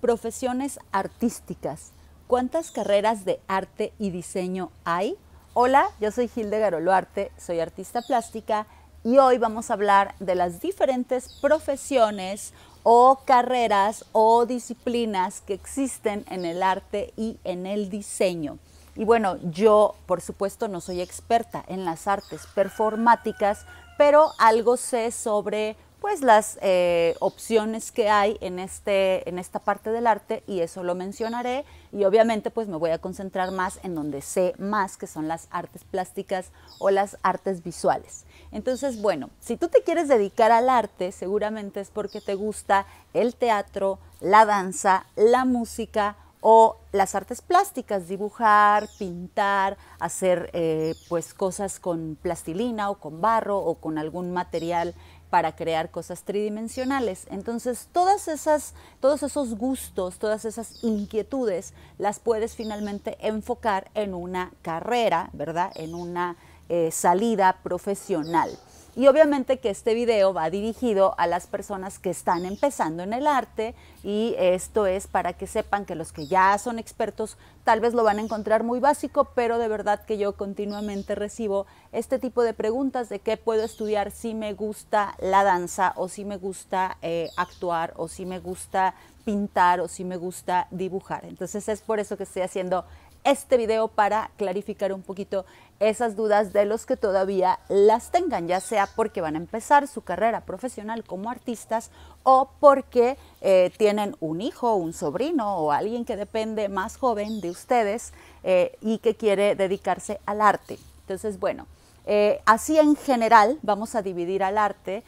Profesiones artísticas. ¿Cuántas carreras de arte y diseño hay? Hola, yo soy Gilde Garoloarte, soy artista plástica y hoy vamos a hablar de las diferentes profesiones o carreras o disciplinas que existen en el arte y en el diseño. Y bueno, yo por supuesto no soy experta en las artes performáticas, pero algo sé sobre pues las eh, opciones que hay en, este, en esta parte del arte y eso lo mencionaré y obviamente pues me voy a concentrar más en donde sé más que son las artes plásticas o las artes visuales. Entonces bueno, si tú te quieres dedicar al arte seguramente es porque te gusta el teatro, la danza, la música o las artes plásticas, dibujar, pintar, hacer eh, pues cosas con plastilina o con barro o con algún material para crear cosas tridimensionales. Entonces, todas esas, todos esos gustos, todas esas inquietudes, las puedes finalmente enfocar en una carrera, ¿verdad? En una eh, salida profesional. Y obviamente que este video va dirigido a las personas que están empezando en el arte y esto es para que sepan que los que ya son expertos tal vez lo van a encontrar muy básico, pero de verdad que yo continuamente recibo este tipo de preguntas de qué puedo estudiar si me gusta la danza o si me gusta eh, actuar o si me gusta pintar o si me gusta dibujar. Entonces es por eso que estoy haciendo este video para clarificar un poquito esas dudas de los que todavía las tengan, ya sea porque van a empezar su carrera profesional como artistas o porque eh, tienen un hijo, un sobrino o alguien que depende más joven de ustedes eh, y que quiere dedicarse al arte. Entonces, bueno, eh, así en general vamos a dividir al arte,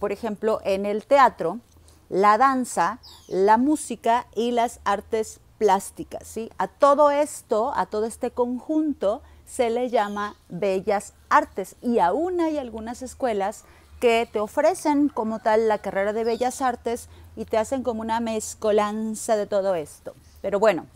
por ejemplo, en el teatro, la danza, la música y las artes plásticas. ¿sí? A todo esto, a todo este conjunto, se le llama bellas artes y aún hay algunas escuelas que te ofrecen como tal la carrera de bellas artes y te hacen como una mezcolanza de todo esto. Pero bueno,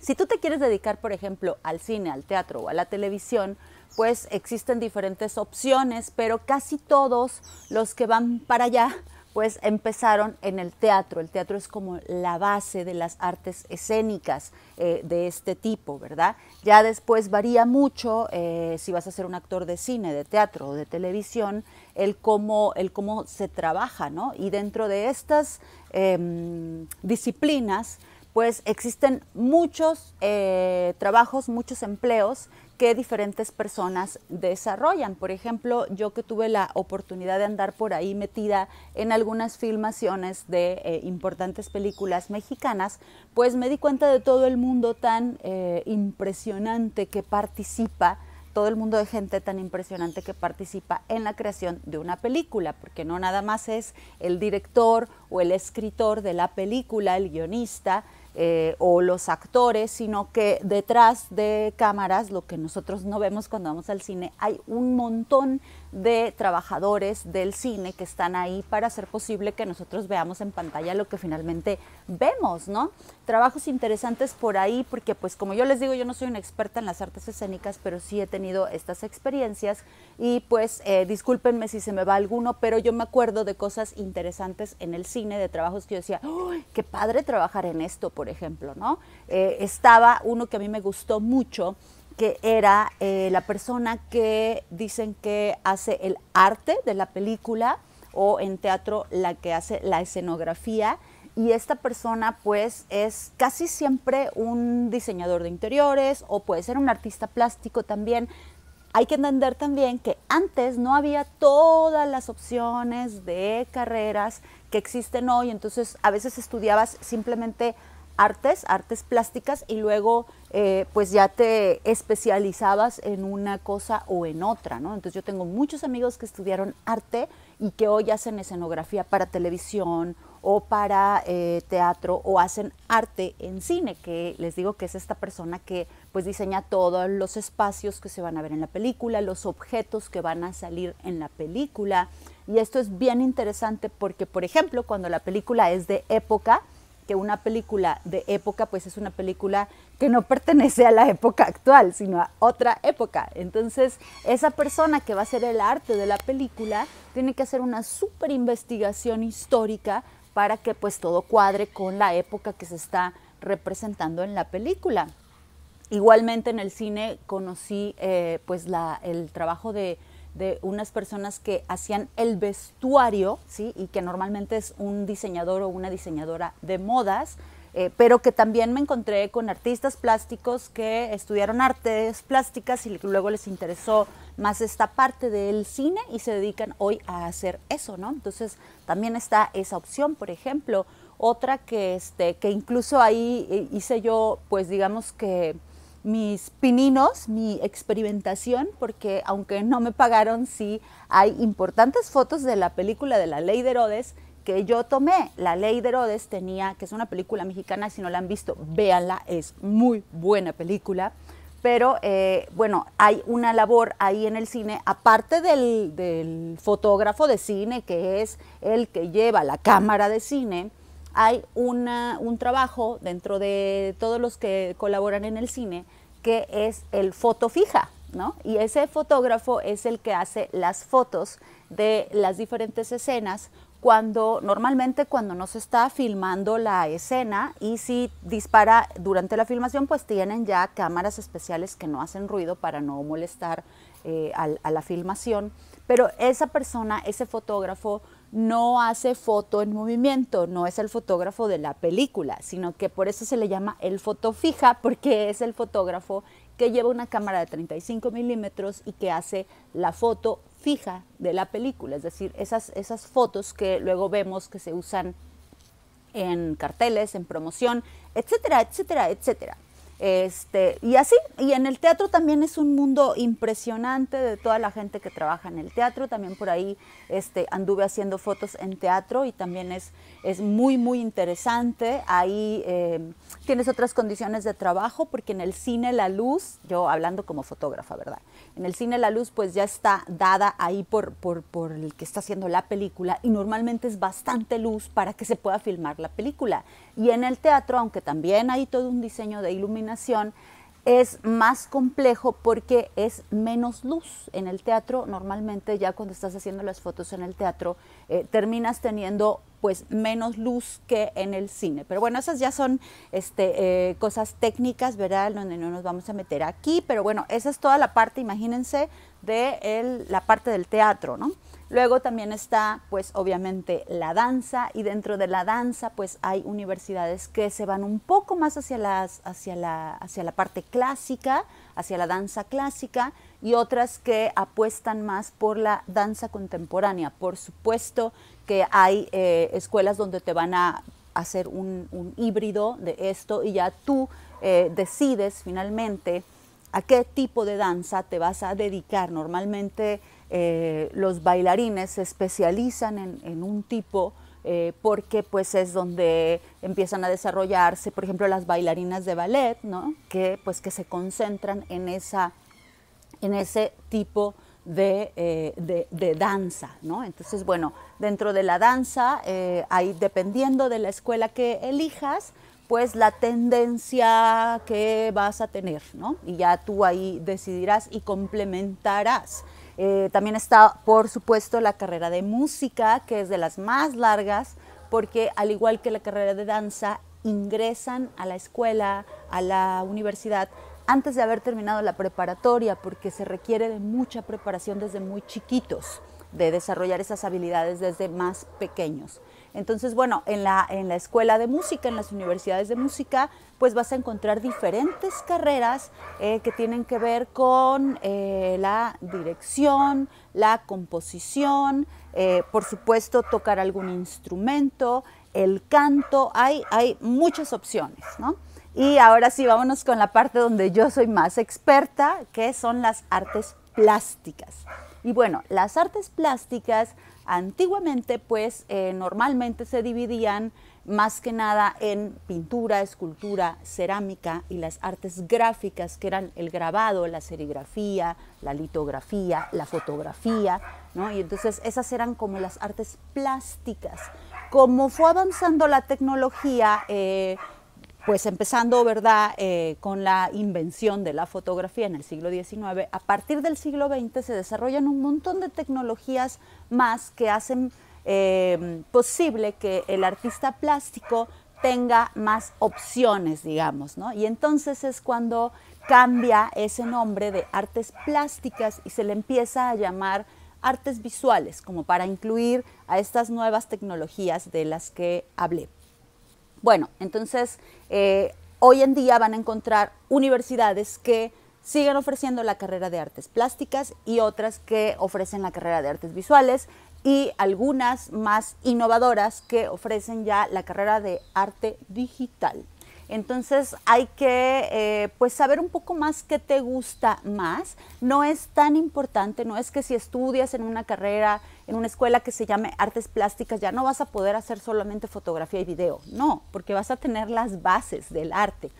si tú te quieres dedicar, por ejemplo, al cine, al teatro o a la televisión, pues existen diferentes opciones, pero casi todos los que van para allá pues empezaron en el teatro. El teatro es como la base de las artes escénicas eh, de este tipo, ¿verdad? Ya después varía mucho eh, si vas a ser un actor de cine, de teatro o de televisión, el cómo, el cómo se trabaja, ¿no? Y dentro de estas em, disciplinas, pues existen muchos eh, trabajos, muchos empleos que diferentes personas desarrollan. Por ejemplo, yo que tuve la oportunidad de andar por ahí metida en algunas filmaciones de eh, importantes películas mexicanas, pues me di cuenta de todo el mundo tan eh, impresionante que participa todo el mundo de gente tan impresionante que participa en la creación de una película, porque no nada más es el director o el escritor de la película, el guionista, eh, o los actores, sino que detrás de cámaras, lo que nosotros no vemos cuando vamos al cine, hay un montón de trabajadores del cine que están ahí para hacer posible que nosotros veamos en pantalla lo que finalmente vemos, ¿no? Trabajos interesantes por ahí, porque pues como yo les digo, yo no soy una experta en las artes escénicas, pero sí he tenido estas experiencias y pues eh, discúlpenme si se me va alguno, pero yo me acuerdo de cosas interesantes en el cine, de trabajos que yo decía, que qué padre trabajar en esto, por ejemplo, ¿no? Eh, estaba uno que a mí me gustó mucho, que era eh, la persona que dicen que hace el arte de la película o en teatro la que hace la escenografía. Y esta persona pues es casi siempre un diseñador de interiores o puede ser un artista plástico también. Hay que entender también que antes no había todas las opciones de carreras que existen hoy, entonces a veces estudiabas simplemente artes, artes plásticas y luego eh, pues ya te especializabas en una cosa o en otra, ¿no? Entonces yo tengo muchos amigos que estudiaron arte y que hoy hacen escenografía para televisión o para eh, teatro o hacen arte en cine, que les digo que es esta persona que pues diseña todos los espacios que se van a ver en la película, los objetos que van a salir en la película. Y esto es bien interesante porque, por ejemplo, cuando la película es de época, que una película de época pues es una película que no pertenece a la época actual, sino a otra época. Entonces, esa persona que va a hacer el arte de la película tiene que hacer una super investigación histórica para que pues todo cuadre con la época que se está representando en la película. Igualmente en el cine conocí eh, pues la, el trabajo de de unas personas que hacían el vestuario, ¿sí? y que normalmente es un diseñador o una diseñadora de modas, eh, pero que también me encontré con artistas plásticos que estudiaron artes plásticas y luego les interesó más esta parte del cine y se dedican hoy a hacer eso, ¿no? Entonces también está esa opción, por ejemplo. Otra que, este, que incluso ahí eh, hice yo, pues digamos que mis pininos, mi experimentación, porque aunque no me pagaron, sí hay importantes fotos de la película de la ley de Herodes que yo tomé. La ley de Herodes tenía, que es una película mexicana, si no la han visto, véanla, es muy buena película. Pero eh, bueno, hay una labor ahí en el cine, aparte del fotógrafo de cine, que es el que lleva la cámara de cine, hay una, un trabajo dentro de todos los que colaboran en el cine que es el foto fija, ¿no? Y ese fotógrafo es el que hace las fotos de las diferentes escenas cuando normalmente cuando no se está filmando la escena y si dispara durante la filmación pues tienen ya cámaras especiales que no hacen ruido para no molestar eh, a la filmación pero esa persona ese fotógrafo no hace foto en movimiento, no es el fotógrafo de la película, sino que por eso se le llama el foto fija, porque es el fotógrafo que lleva una cámara de 35 milímetros y que hace la foto fija de la película, es decir, esas, esas fotos que luego vemos que se usan en carteles, en promoción, etcétera, etcétera, etcétera. Este, y así, y en el teatro también es un mundo impresionante de toda la gente que trabaja en el teatro, también por ahí este, anduve haciendo fotos en teatro y también es, es muy, muy interesante. Ahí eh, tienes otras condiciones de trabajo porque en el cine la luz, yo hablando como fotógrafa, ¿verdad? En el cine la luz pues ya está dada ahí por, por, por el que está haciendo la película y normalmente es bastante luz para que se pueda filmar la película. Y en el teatro, aunque también hay todo un diseño de iluminación, es más complejo porque es menos luz. En el teatro, normalmente ya cuando estás haciendo las fotos en el teatro, eh, terminas teniendo pues menos luz que en el cine. Pero bueno, esas ya son este, eh, cosas técnicas, ¿verdad? Donde no nos vamos a meter aquí, pero bueno, esa es toda la parte, imagínense, de la parte del teatro, ¿no? Luego también está, pues obviamente, la danza y dentro de la danza, pues hay universidades que se van un poco más hacia, las, hacia, la, hacia la parte clásica, hacia la danza clásica y otras que apuestan más por la danza contemporánea. Por supuesto que hay eh, escuelas donde te van a hacer un, híbrido de esto y ya tú eh, decides finalmente a qué tipo de danza te vas a dedicar. Normalmente eh, los bailarines se especializan en, un tipo eh, porque pues es donde empiezan a desarrollarse, por ejemplo, las bailarinas de ballet, que pues que se concentran en, esa, en ese tipo de, eh, danza. Entonces, bueno, dentro de la danza, dependiendo de la escuela que elijas, pues la tendencia que vas a tener, Y ya tú ahí decidirás y complementarás eh, también está, por supuesto, la carrera de música, que es de las más largas, porque al igual que la carrera de danza, ingresan a la escuela, a la universidad, antes de haber terminado la preparatoria, porque se requiere de mucha preparación desde muy chiquitos, de desarrollar esas habilidades desde más pequeños. Entonces, bueno, en la, escuela de música, en las universidades de música, pues vas a encontrar diferentes carreras eh, que tienen que ver con eh, la dirección, la composición, eh, por supuesto tocar algún instrumento, el canto, hay, hay muchas opciones, ¿no? Y ahora sí, vámonos con la parte donde yo soy más experta, que son las artes plásticas. Y bueno, las artes plásticas antiguamente pues eh, normalmente se dividían más que nada en pintura, escultura, cerámica y las artes gráficas que eran el grabado, la serigrafía, la litografía, la fotografía, ¿no? Y entonces esas eran como las artes plásticas. Como fue avanzando la tecnología, eh, pues empezando, ¿verdad?, eh, con la invención de la fotografía en el siglo XIX, a partir del siglo XX se desarrollan un montón de tecnologías más que hacen eh, posible que el artista plástico tenga más opciones, digamos, ¿no? Y entonces es cuando cambia ese nombre de artes plásticas y se le empieza a llamar artes visuales, como para incluir a estas nuevas tecnologías de las que hablé. Bueno, entonces eh, hoy en día van a encontrar universidades que siguen ofreciendo la carrera de artes plásticas y otras que ofrecen la carrera de artes visuales y algunas más innovadoras que ofrecen ya la carrera de arte digital. Entonces hay que eh, pues saber un poco más qué te gusta más. No es tan importante, no es que si estudias en una carrera en una escuela que se llame artes plásticas, ya no vas a poder hacer solamente fotografía y video, no, porque vas a tener las bases del arte.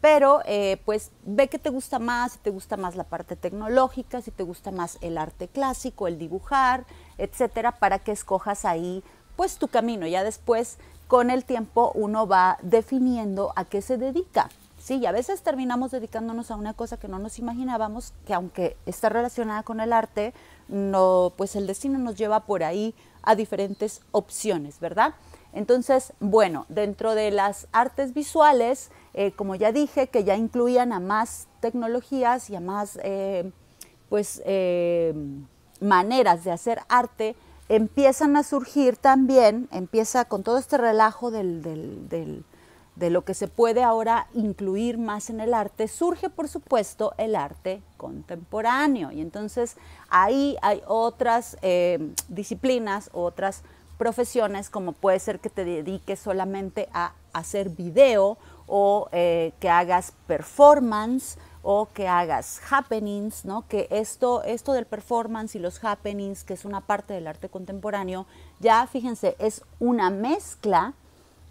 Pero eh, pues ve que te gusta más, si te gusta más la parte tecnológica, si te gusta más el arte clásico, el dibujar, etcétera, para que escojas ahí pues tu camino. Ya después con el tiempo uno va definiendo a qué se dedica. Sí, y a veces terminamos dedicándonos a una cosa que no nos imaginábamos, que aunque está relacionada con el arte, no, pues el destino nos lleva por ahí a diferentes opciones, ¿verdad? Entonces, bueno, dentro de las artes visuales, eh, como ya dije, que ya incluían a más tecnologías y a más, eh, pues, eh, maneras de hacer arte, empiezan a surgir también, empieza con todo este relajo del de lo que se puede ahora incluir más en el arte, surge por supuesto el arte contemporáneo. Y entonces ahí hay otras eh, disciplinas, otras profesiones, como puede ser que te dediques solamente a hacer video o eh, que hagas performance o que hagas happenings, ¿no? Que esto, esto del performance y los happenings, que es una parte del arte contemporáneo, ya fíjense, es una mezcla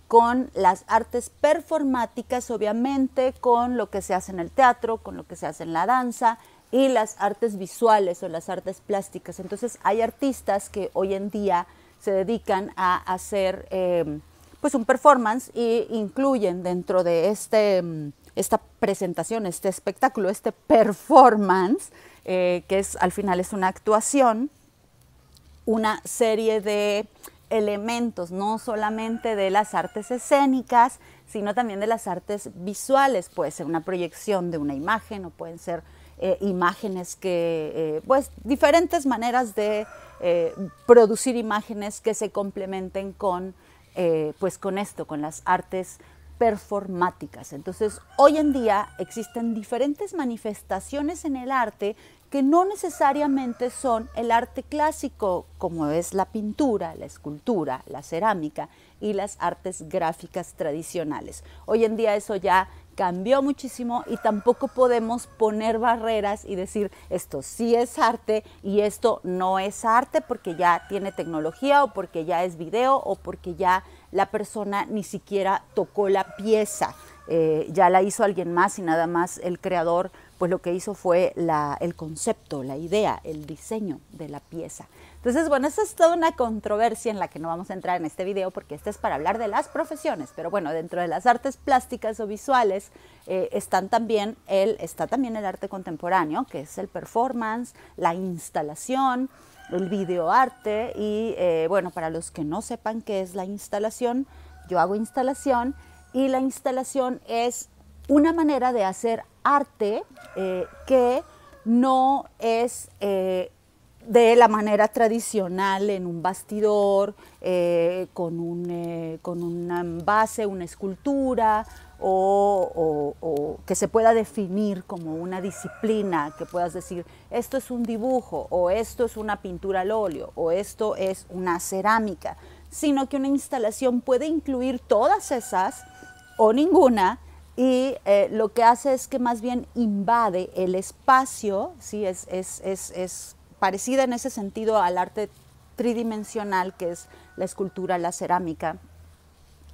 con las artes performáticas, obviamente, con lo que se hace en el teatro, con lo que se hace en la danza y las artes visuales o las artes plásticas. Entonces hay artistas que hoy en día se dedican a hacer eh, pues un performance e incluyen dentro de este, mm, esta presentación, este espectáculo, este performance, eh, que es al final es una actuación, una serie de elementos, no solamente de las artes escénicas, sino también de las artes visuales. Puede ser una proyección de una imagen o pueden ser eh, imágenes que, eh, pues, diferentes maneras de eh, producir imágenes que se complementen con, pues, con esto, con las artes performáticas. Entonces, hoy en día existen diferentes manifestaciones en el arte que no necesariamente son el arte clásico, como es la pintura, la escultura, la cerámica y las artes gráficas tradicionales. Hoy en día eso ya cambió muchísimo y tampoco podemos poner barreras y decir esto sí es arte y esto no es arte porque ya tiene tecnología o porque ya es video o porque ya la persona ni siquiera tocó la pieza, eh, ya la hizo alguien más y nada más el creador pues lo que hizo fue el concepto, la idea, el diseño de la pieza. Entonces, bueno, esta es toda una controversia en la que no vamos a entrar en este video porque este es para hablar de las profesiones, pero bueno, dentro de las artes plásticas o visuales eh, están también el, está también el arte contemporáneo, que es el performance, la instalación, el videoarte y eh, bueno, para los que no sepan qué es la instalación, yo hago instalación y la instalación es una manera de hacer arte eh, que no es eh, de la manera tradicional en un bastidor, eh, con, un, con una base, una escultura, o, que se pueda definir como una disciplina, que puedas decir, esto es un dibujo, o esto es una pintura al óleo, o esto es una cerámica, sino que una instalación puede incluir todas esas o ninguna y eh, lo que hace es que más bien invade el espacio, ¿sí? es, parecida en ese sentido al arte tridimensional que es la escultura, la cerámica.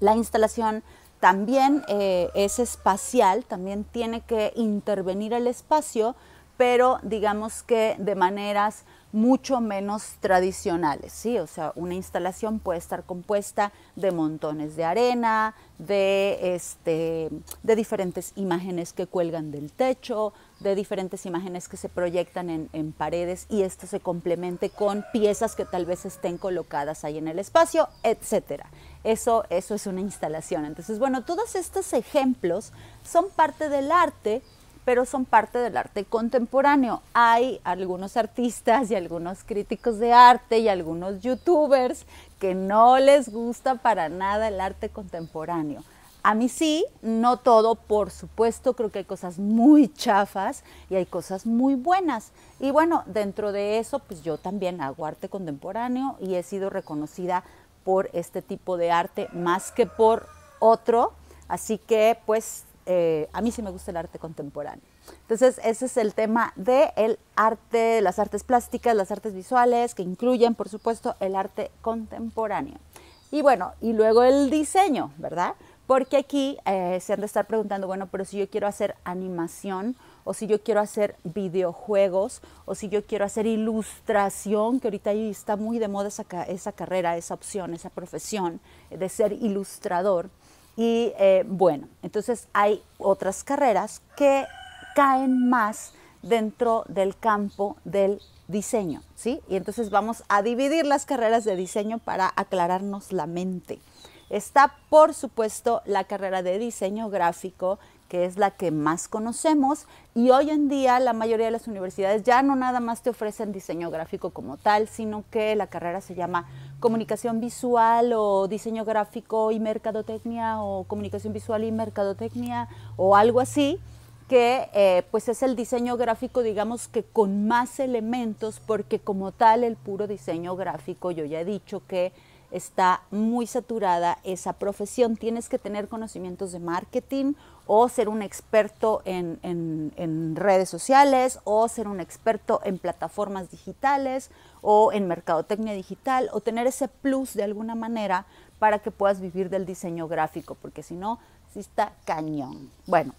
La instalación también eh, es espacial, también tiene que intervenir el espacio, pero digamos que de maneras mucho menos tradicionales, ¿sí? O sea, una instalación puede estar compuesta de montones de arena, de, este, diferentes imágenes que cuelgan del techo, de diferentes imágenes que se proyectan en, paredes y esto se complemente con piezas que tal vez estén colocadas ahí en el espacio, etcétera. Eso, eso es una instalación. Entonces, bueno, todos estos ejemplos son parte del arte pero son parte del arte contemporáneo. Hay algunos artistas y algunos críticos de arte y algunos youtubers que no les gusta para nada el arte contemporáneo. A mí sí, no todo, por supuesto, creo que hay cosas muy chafas y hay cosas muy buenas. Y bueno, dentro de eso, pues yo también hago arte contemporáneo y he sido reconocida por este tipo de arte más que por otro. Así que pues eh, a mí sí me gusta el arte contemporáneo. Entonces, ese es el tema del de arte, las artes plásticas, las artes visuales, que incluyen, por supuesto, el arte contemporáneo. Y bueno, y luego el diseño, ¿verdad? Porque aquí eh, se han de estar preguntando, bueno, pero si yo quiero hacer animación, o si yo quiero hacer videojuegos, o si yo quiero hacer ilustración, que ahorita ahí está muy de moda esa carrera, esa opción, esa profesión de ser ilustrador. Y eh, bueno, entonces hay otras carreras que caen más dentro del campo del diseño, ¿sí? Y entonces vamos a dividir las carreras de diseño para aclararnos la mente. Está, por supuesto, la carrera de diseño gráfico, que es la que más conocemos y hoy en día la mayoría de las universidades ya no nada más te ofrecen diseño gráfico como tal, sino que la carrera se llama comunicación visual o diseño gráfico y mercadotecnia o comunicación visual y mercadotecnia o algo así que eh, pues es el diseño gráfico digamos que con más elementos porque como tal el puro diseño gráfico yo ya he dicho que está muy saturada esa profesión tienes que tener conocimientos de marketing o ser un experto en, redes sociales, o ser un experto en plataformas digitales, o en mercadotecnia digital, o tener ese plus de alguna manera para que puedas vivir del diseño gráfico, porque si no, sí está cañón. Bueno,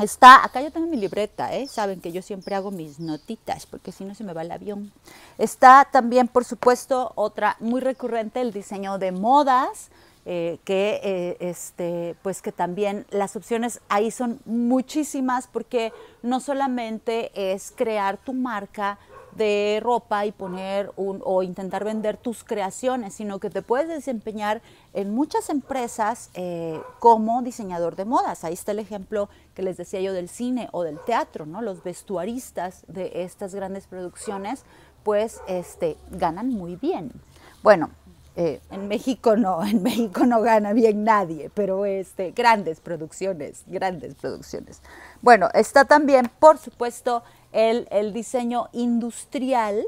está, acá yo tengo mi libreta, ¿eh? saben que yo siempre hago mis notitas, porque si no se me va el avión. Está también, por supuesto, otra muy recurrente, el diseño de modas, eh, que, eh, este, pues que también las opciones ahí son muchísimas porque no solamente es crear tu marca de ropa y poner un, o intentar vender tus creaciones, sino que te puedes desempeñar en muchas empresas eh, como diseñador de modas. Ahí está el ejemplo que les decía yo del cine o del teatro, ¿no? Los vestuaristas de estas grandes producciones, pues este, ganan muy bien. Bueno, eh, en México no, en México no gana bien nadie, pero este, grandes producciones, grandes producciones. Bueno, está también, por supuesto, el diseño industrial,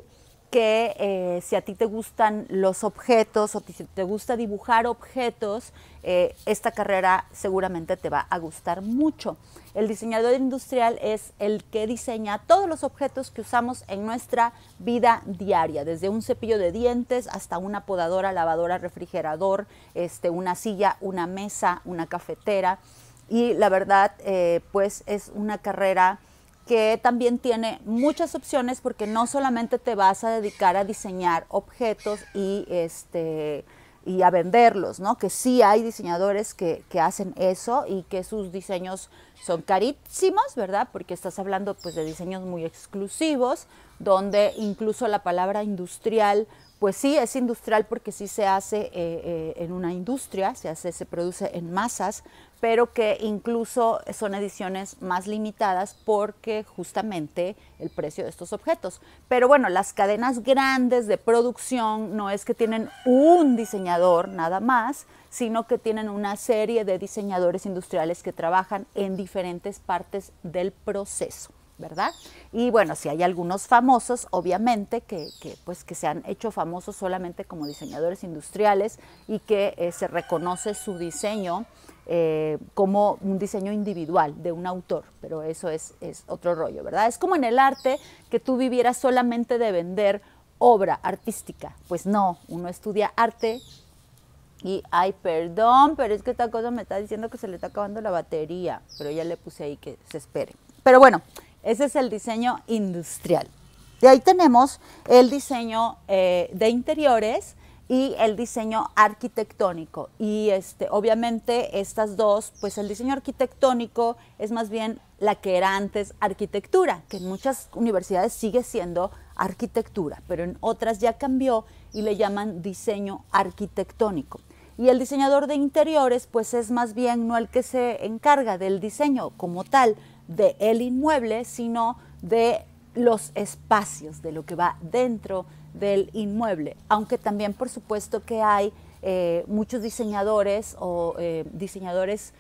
que eh, si a ti te gustan los objetos o si te gusta dibujar objetos, eh, esta carrera seguramente te va a gustar mucho. El diseñador industrial es el que diseña todos los objetos que usamos en nuestra vida diaria, desde un cepillo de dientes hasta una podadora, lavadora, refrigerador, este, una silla, una mesa, una cafetera. Y la verdad, eh, pues es una carrera que también tiene muchas opciones porque no solamente te vas a dedicar a diseñar objetos y este y a venderlos, ¿no? Que sí hay diseñadores que, hacen eso y que sus diseños son carísimos, ¿verdad? Porque estás hablando pues de diseños muy exclusivos, donde incluso la palabra industrial, pues sí es industrial porque sí se hace eh, eh, en una industria, se hace, se produce en masas, pero que incluso son ediciones más limitadas porque justamente el precio de estos objetos. Pero bueno, las cadenas grandes de producción no es que tienen un diseñador nada más, sino que tienen una serie de diseñadores industriales que trabajan en diferentes partes del proceso. ¿verdad? Y bueno, si hay algunos famosos, obviamente, que, pues, se han hecho famosos solamente como diseñadores industriales y que eh, se reconoce su diseño eh, como un diseño individual de un autor, pero eso es, otro rollo, ¿verdad? Es como en el arte que tú vivieras solamente de vender obra artística, pues no, uno estudia arte y, ay, perdón, pero es que esta cosa me está diciendo que se le está acabando la batería, pero ya le puse ahí que se espere. Pero bueno, ese es el diseño industrial. De ahí tenemos el diseño eh, de interiores, y el diseño arquitectónico. Y este, obviamente estas dos, pues el diseño arquitectónico es más bien la que era antes arquitectura, que en muchas universidades sigue siendo arquitectura, pero en otras ya cambió y le llaman diseño arquitectónico. Y el diseñador de interiores, pues es más bien no el que se encarga del diseño como tal del el inmueble, sino de los espacios, de lo que va dentro del inmueble, aunque también por supuesto que hay eh, muchos diseñadores o eh, diseñadores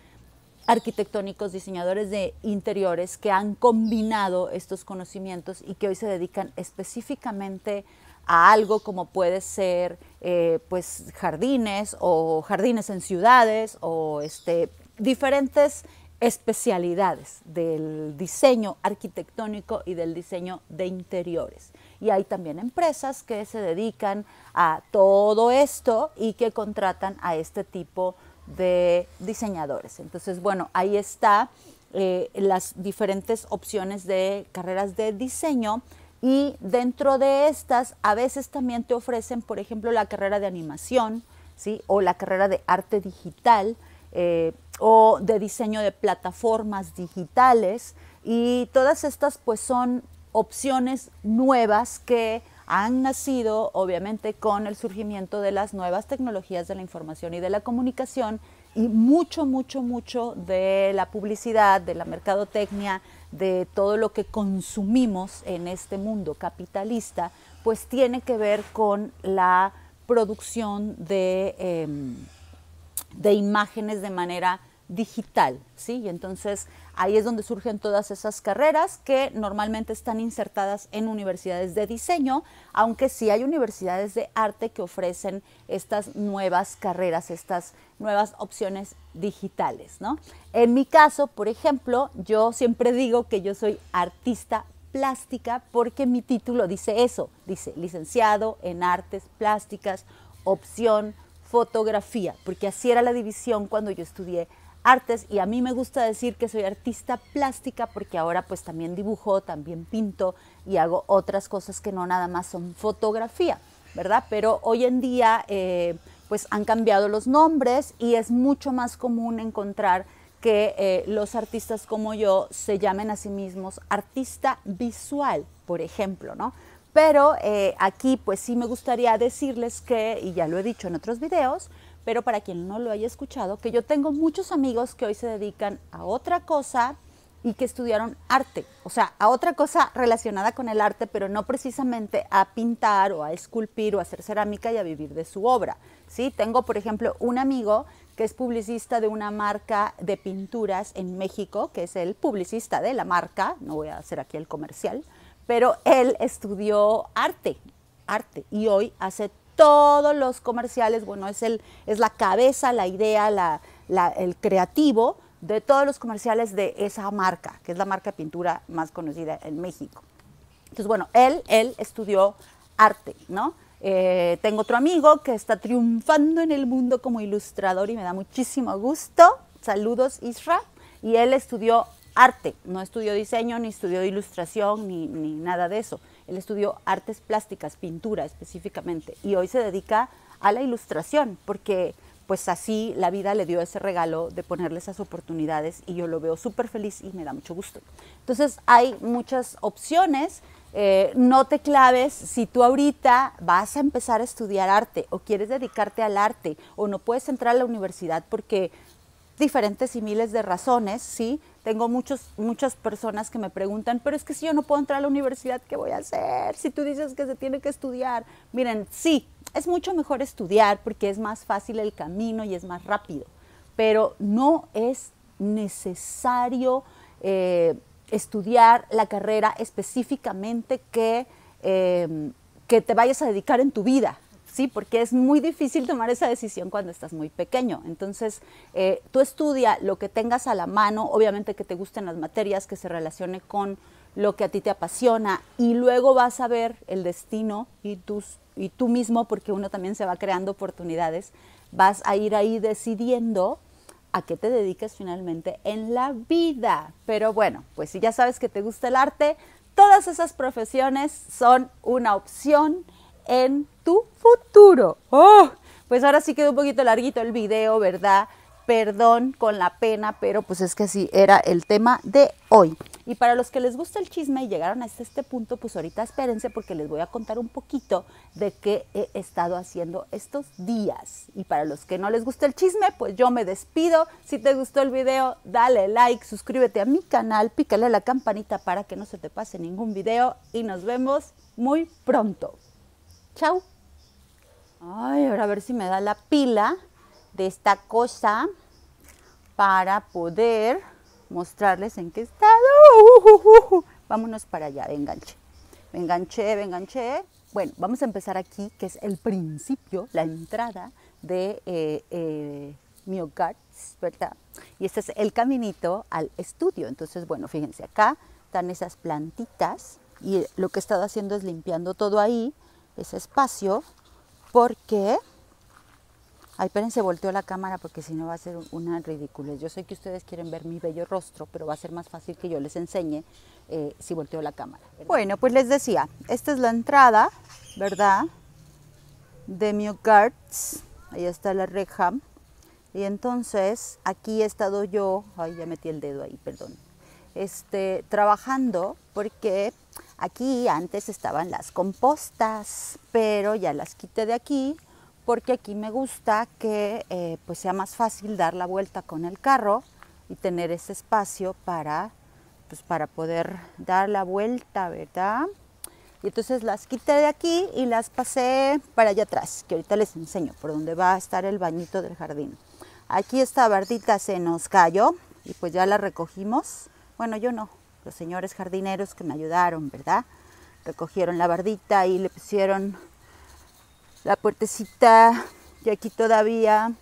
arquitectónicos, diseñadores de interiores que han combinado estos conocimientos y que hoy se dedican específicamente a algo como puede ser eh, pues jardines o jardines en ciudades o este, diferentes especialidades del diseño arquitectónico y del diseño de interiores. Y hay también empresas que se dedican a todo esto y que contratan a este tipo de diseñadores. Entonces, bueno, ahí está eh, las diferentes opciones de carreras de diseño y dentro de estas a veces también te ofrecen, por ejemplo, la carrera de animación, ¿sí? O la carrera de arte digital eh, o de diseño de plataformas digitales y todas estas pues son opciones nuevas que han nacido obviamente con el surgimiento de las nuevas tecnologías de la información y de la comunicación y mucho, mucho, mucho de la publicidad, de la mercadotecnia, de todo lo que consumimos en este mundo capitalista, pues tiene que ver con la producción de, em, de imágenes de manera digital, ¿sí? Y entonces Ahí es donde surgen todas esas carreras que normalmente están insertadas en universidades de diseño, aunque sí hay universidades de arte que ofrecen estas nuevas carreras, estas nuevas opciones digitales, ¿no? En mi caso, por ejemplo, yo siempre digo que yo soy artista plástica porque mi título dice eso, dice licenciado en artes plásticas, opción fotografía, porque así era la división cuando yo estudié artes y a mí me gusta decir que soy artista plástica porque ahora pues también dibujo, también pinto y hago otras cosas que no nada más son fotografía, ¿verdad? Pero hoy en día eh, pues han cambiado los nombres y es mucho más común encontrar que eh, los artistas como yo se llamen a sí mismos artista visual, por ejemplo, ¿no? Pero eh, aquí pues sí me gustaría decirles que, y ya lo he dicho en otros videos, pero para quien no lo haya escuchado, que yo tengo muchos amigos que hoy se dedican a otra cosa y que estudiaron arte, o sea, a otra cosa relacionada con el arte, pero no precisamente a pintar o a esculpir o a hacer cerámica y a vivir de su obra. ¿sí? Tengo, por ejemplo, un amigo que es publicista de una marca de pinturas en México, que es el publicista de la marca, no voy a hacer aquí el comercial, pero él estudió arte, arte, y hoy hace todos los comerciales, bueno, es, el, es la cabeza, la idea, el creativo de todos los comerciales de esa marca, que es la marca de pintura más conocida en México. Entonces, bueno, él, él estudió arte, ¿no? Eh, tengo otro amigo que está triunfando en el mundo como ilustrador y me da muchísimo gusto. Saludos, Isra. Y él estudió arte, no estudió diseño, ni estudió ilustración, ni nada de eso. Él estudió artes plásticas, pintura específicamente, y hoy se dedica a la ilustración, porque pues así la vida le dio ese regalo de ponerle esas oportunidades y yo lo veo súper feliz y me da mucho gusto. Entonces hay muchas opciones. Eh, no te claves si tú ahorita vas a empezar a estudiar arte o quieres dedicarte al arte o no puedes entrar a la universidad porque diferentes y miles de razones, ¿sí? Tengo muchos, muchas personas que me preguntan, pero es que si yo no puedo entrar a la universidad, ¿qué voy a hacer? Si tú dices que se tiene que estudiar. Miren, sí, es mucho mejor estudiar porque es más fácil el camino y es más rápido, pero no es necesario eh, estudiar la carrera específicamente que, eh, que te vayas a dedicar en tu vida. Sí, porque es muy difícil tomar esa decisión cuando estás muy pequeño. Entonces, eh, tú estudia lo que tengas a la mano, obviamente que te gusten las materias, que se relacione con lo que a ti te apasiona y luego vas a ver el destino y, tus, y tú mismo, porque uno también se va creando oportunidades, vas a ir ahí decidiendo a qué te dediques finalmente en la vida. Pero bueno, pues si ya sabes que te gusta el arte, todas esas profesiones son una opción en tu futuro. ¡Oh! Pues ahora sí quedó un poquito larguito el video, ¿verdad? Perdón con la pena, pero pues es que sí, era el tema de hoy. Y para los que les gusta el chisme y llegaron hasta este punto, pues ahorita espérense porque les voy a contar un poquito de qué he estado haciendo estos días. Y para los que no les gusta el chisme, pues yo me despido. Si te gustó el video, dale like, suscríbete a mi canal, pícale a la campanita para que no se te pase ningún video y nos vemos muy pronto. Chau. Ay, ahora a ver si me da la pila de esta cosa para poder mostrarles en qué estado. Vámonos para allá, Venganche. enganché. Me Bueno, vamos a empezar aquí, que es el principio, la entrada de mi eh, eh ¿verdad? Y este es el caminito al estudio. Entonces, bueno, fíjense, acá están esas plantitas y lo que he estado haciendo es limpiando todo ahí ese espacio porque... Ay, se volteó la cámara porque si no va a ser una ridícula. Yo sé que ustedes quieren ver mi bello rostro, pero va a ser más fácil que yo les enseñe eh, si volteo la cámara. Bueno, pues les decía, esta es la entrada, ¿verdad? De guards Ahí está la reja. Y entonces aquí he estado yo, ay, ya metí el dedo ahí, perdón, este, trabajando porque aquí antes estaban las compostas, pero ya las quité de aquí porque aquí me gusta que eh, pues sea más fácil dar la vuelta con el carro y tener ese espacio para, pues para poder dar la vuelta, ¿verdad? Y entonces las quité de aquí y las pasé para allá atrás, que ahorita les enseño por dónde va a estar el bañito del jardín. Aquí esta bardita se nos cayó y pues ya la recogimos. Bueno, yo no, los señores jardineros que me ayudaron, ¿verdad? Recogieron la bardita y le pusieron la puertecita y aquí todavía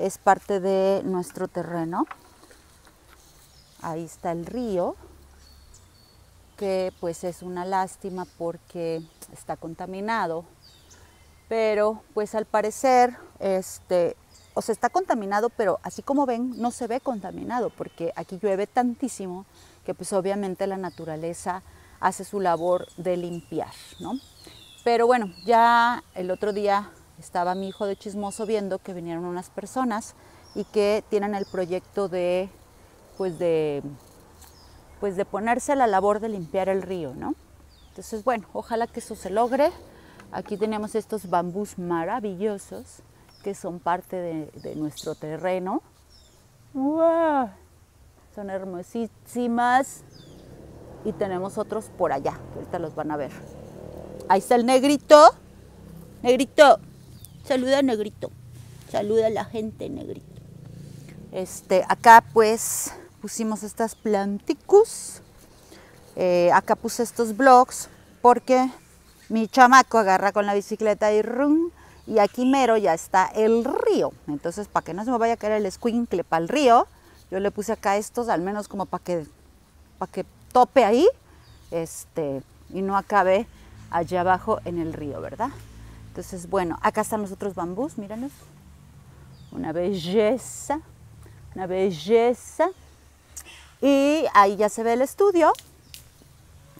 es parte de nuestro terreno. Ahí está el río, que pues es una lástima porque está contaminado, pero pues al parecer, este, o sea, está contaminado, pero así como ven, no se ve contaminado porque aquí llueve tantísimo que pues obviamente la naturaleza hace su labor de limpiar, ¿no? Pero bueno, ya el otro día estaba mi hijo de chismoso viendo que vinieron unas personas y que tienen el proyecto de pues de pues de ponerse a la labor de limpiar el río, ¿no? Entonces, bueno, ojalá que eso se logre. Aquí tenemos estos bambús maravillosos que son parte de, nuestro terreno son hermosísimas. Y tenemos otros por allá, ahorita los van a ver. Ahí está el negrito. Negrito, saluda negrito. Saluda a la gente negrito. Este, acá pues pusimos estas planticus. Eh, acá puse estos blogs porque mi chamaco agarra con la bicicleta y rum. Y aquí mero ya está el río. Entonces, para que no se me vaya a caer el squinkle para el río, yo le puse acá estos, al menos como para que, para que tope ahí este, y no acabe allá abajo en el río, ¿verdad? Entonces, bueno, acá están los otros bambús, míranos. Una belleza, una belleza. Y ahí ya se ve el estudio,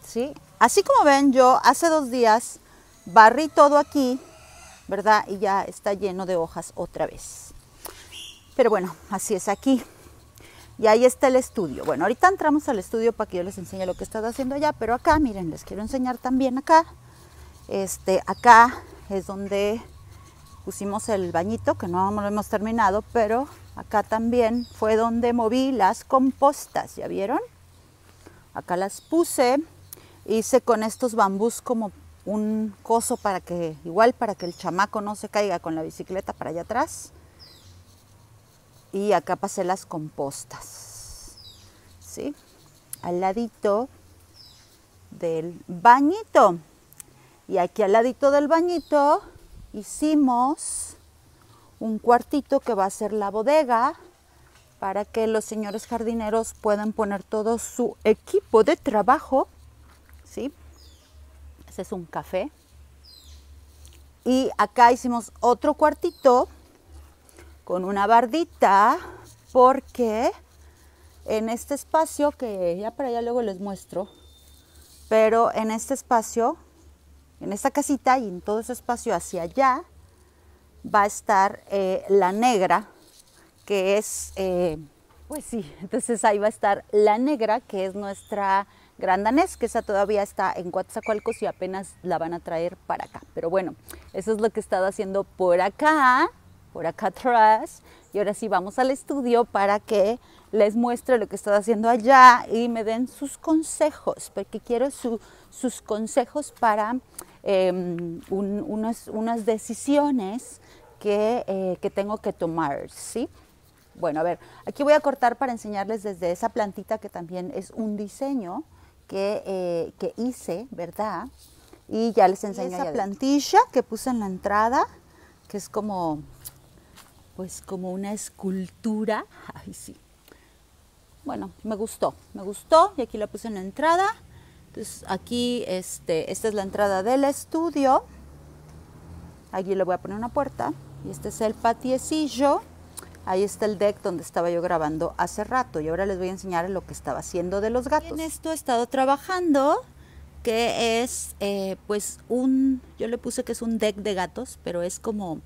¿sí? Así como ven, yo hace dos días barré todo aquí, ¿verdad? Y ya está lleno de hojas otra vez. Pero bueno, así es aquí. Y ahí está el estudio. Bueno, ahorita entramos al estudio para que yo les enseñe lo que estás haciendo allá, pero acá, miren, les quiero enseñar también acá. Este, acá es donde pusimos el bañito, que no lo hemos terminado, pero acá también fue donde moví las compostas, ¿ya vieron? Acá las puse, hice con estos bambús como un coso para que, igual para que el chamaco no se caiga con la bicicleta para allá atrás y acá pasé las compostas, ¿sí? Al ladito del bañito. Y aquí al ladito del bañito hicimos un cuartito que va a ser la bodega para que los señores jardineros puedan poner todo su equipo de trabajo, ¿sí? Ese es un café. Y acá hicimos otro cuartito con una bardita porque en este espacio que ya para allá luego les muestro, pero en este espacio, en esta casita y en todo ese espacio hacia allá va a estar eh, la negra que es, eh, pues sí, entonces ahí va a estar la negra que es nuestra gran danés, que esa todavía está en Coatzacoalcos y apenas la van a traer para acá. Pero bueno, eso es lo que he estado haciendo por acá por acá atrás. Y ahora sí vamos al estudio para que les muestre lo que estoy haciendo allá y me den sus consejos, porque quiero sus consejos para em, unas, decisiones eh, que, tengo que tomar, ¿sí? Bueno, a ver, aquí voy a cortar para enseñarles desde esa plantita que también es un diseño que, eh, que hice, ¿verdad? Y ya les enseñé esa plantilla que puse en la entrada, que es como pues como una escultura. Ay, sí. Bueno, me gustó, me gustó y aquí la puse en la entrada. Entonces aquí, este, esta es la entrada del estudio. Aquí le voy a poner una puerta. Y este es el patiecillo. Ahí está el deck donde estaba yo grabando hace rato. Y ahora les voy a enseñar lo que estaba haciendo de los gatos. En esto he estado trabajando, que es eh, pues un, yo le puse que es un deck de gatos, pero es como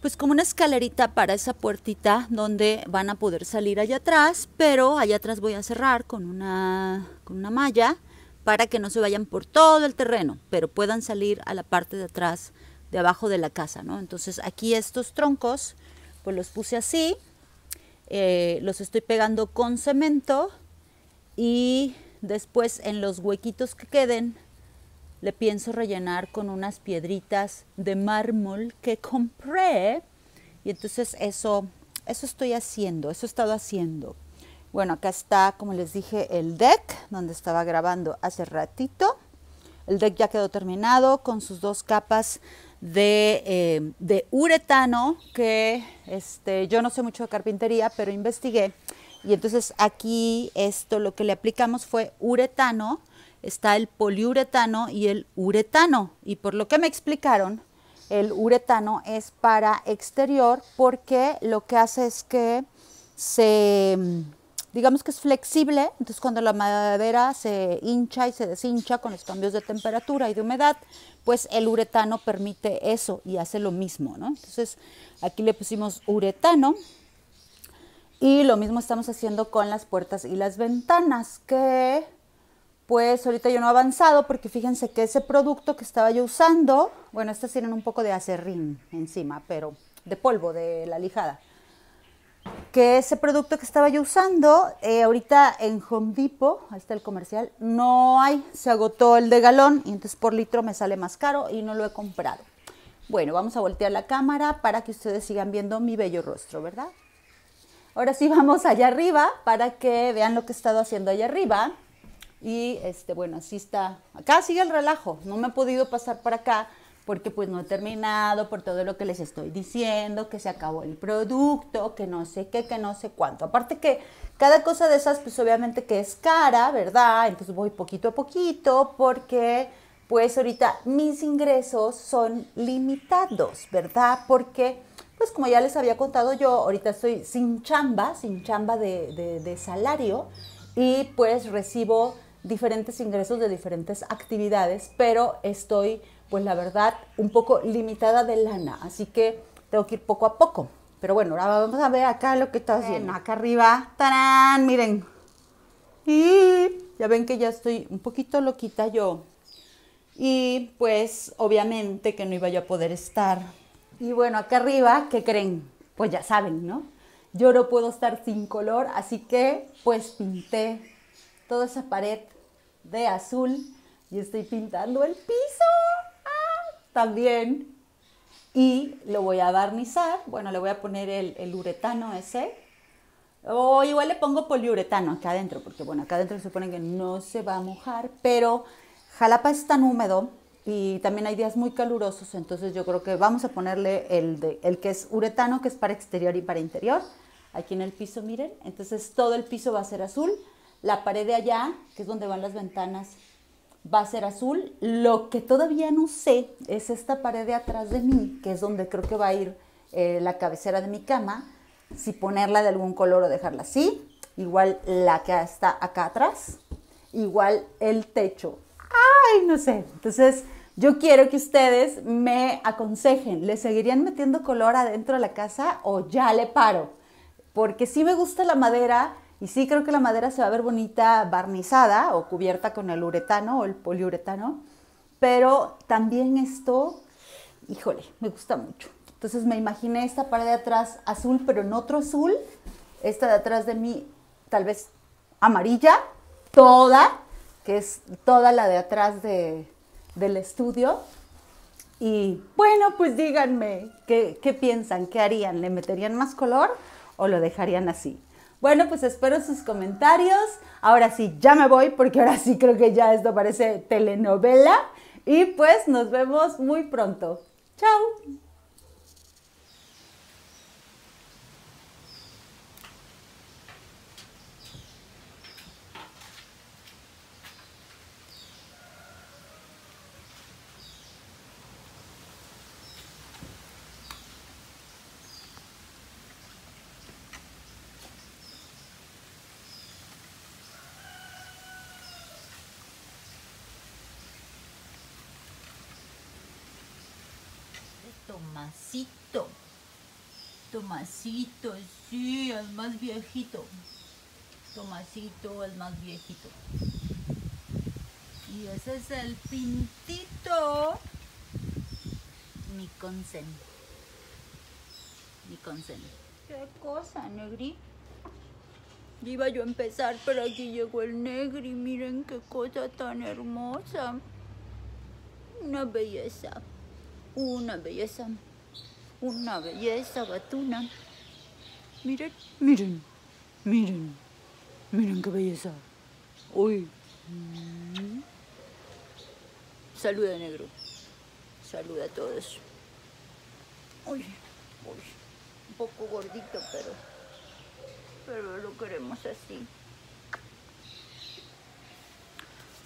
pues como una escalerita para esa puertita donde van a poder salir allá atrás, pero allá atrás voy a cerrar con una, con una malla para que no se vayan por todo el terreno, pero puedan salir a la parte de atrás, de abajo de la casa, ¿no? Entonces aquí estos troncos, pues los puse así, eh, los estoy pegando con cemento y después en los huequitos que queden le pienso rellenar con unas piedritas de mármol que compré. Y entonces eso, eso estoy haciendo, eso he estado haciendo. Bueno, acá está, como les dije, el deck donde estaba grabando hace ratito. El deck ya quedó terminado con sus dos capas de, eh, de uretano, que este, yo no sé mucho de carpintería, pero investigué. Y entonces aquí esto lo que le aplicamos fue uretano, está el poliuretano y el uretano. Y por lo que me explicaron, el uretano es para exterior porque lo que hace es que se, mm, digamos que es flexible, entonces cuando la madera se hincha y se deshincha con los cambios de temperatura y de humedad, pues el uretano permite eso y hace lo mismo, ¿no? Entonces aquí le pusimos uretano y lo mismo estamos haciendo con las puertas y las ventanas que pues ahorita yo no he avanzado porque fíjense que ese producto que estaba yo usando, bueno, estas tienen un poco de acerrín encima, pero de polvo, de la lijada. Que ese producto que estaba yo usando, eh, ahorita en Home Depot, ahí está el comercial, no hay, se agotó el de galón y entonces por litro me sale más caro y no lo he comprado. Bueno, vamos a voltear la cámara para que ustedes sigan viendo mi bello rostro, ¿verdad? Ahora sí vamos allá arriba para que vean lo que he estado haciendo allá arriba. Y este, bueno, así está. Acá sigue el relajo. No me he podido pasar para acá porque pues no he terminado por todo lo que les estoy diciendo, que se acabó el producto, que no sé qué, que no sé cuánto. Aparte que cada cosa de esas pues obviamente que es cara, ¿verdad? Entonces voy poquito a poquito porque pues ahorita mis ingresos son limitados, ¿verdad? Porque pues como ya les había contado yo, ahorita estoy sin chamba, sin chamba de, de salario y pues recibo diferentes ingresos de diferentes actividades, pero estoy, pues la verdad, un poco limitada de lana, así que tengo que ir poco a poco. Pero bueno, ahora vamos a ver acá lo que está haciendo. acá arriba, ¡tarán! Miren. Y ya ven que ya estoy un poquito loquita yo. Y pues obviamente que no iba a poder estar. Y bueno, acá arriba, ¿qué creen? Pues ya saben, ¿no? Yo no puedo estar sin color, así que pues pinté toda esa pared de azul y estoy pintando el piso ah, también. Y lo voy a barnizar, bueno, le voy a poner el, uretano ese. O igual le pongo poliuretano acá adentro, porque bueno, acá adentro se supone que no se va a mojar, pero Jalapa es tan húmedo y también hay días muy calurosos, entonces yo creo que vamos a ponerle el, de, el que es uretano, que es para exterior y para interior, aquí en el piso, miren. Entonces todo el piso va a ser azul la pared de allá, que es donde van las ventanas, va a ser azul. Lo que todavía no sé es esta pared de atrás de mí, que es donde creo que va a ir eh, la cabecera de mi cama, si ponerla de algún color o dejarla así. Igual la que está acá atrás. Igual el techo. Ay, no sé. Entonces, yo quiero que ustedes me aconsejen. ¿Le seguirían metiendo color adentro de la casa o ya le paro? Porque sí me gusta la madera y sí creo que la madera se va a ver bonita barnizada o cubierta con el uretano o el poliuretano, pero también esto, híjole, me gusta mucho. Entonces me imaginé esta pared de atrás azul, pero en otro azul, esta de atrás de mí tal vez amarilla, toda, que es toda la de atrás de, del estudio. Y bueno, pues díganme, ¿qué, ¿qué piensan? ¿Qué harían? ¿Le meterían más color o lo dejarían así? Bueno, pues espero sus comentarios. Ahora sí, ya me voy porque ahora sí creo que ya esto parece telenovela. Y pues nos vemos muy pronto. Chao. Tomasito. Tomasito, sí, el más viejito. Tomasito, el más viejito. Y ese es el pintito. Mi consen. Mi ¿Qué cosa, negri? Iba yo a empezar, pero aquí llegó el negri. Miren qué cosa tan hermosa. Una belleza una belleza, una belleza batuna. Miren, miren, miren, miren qué belleza. Uy. Saluda, negro. Saluda a todos. Uy, uy. Un poco gordito, pero... Pero lo queremos así.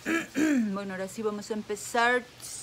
Bueno, ahora sí vamos a empezar.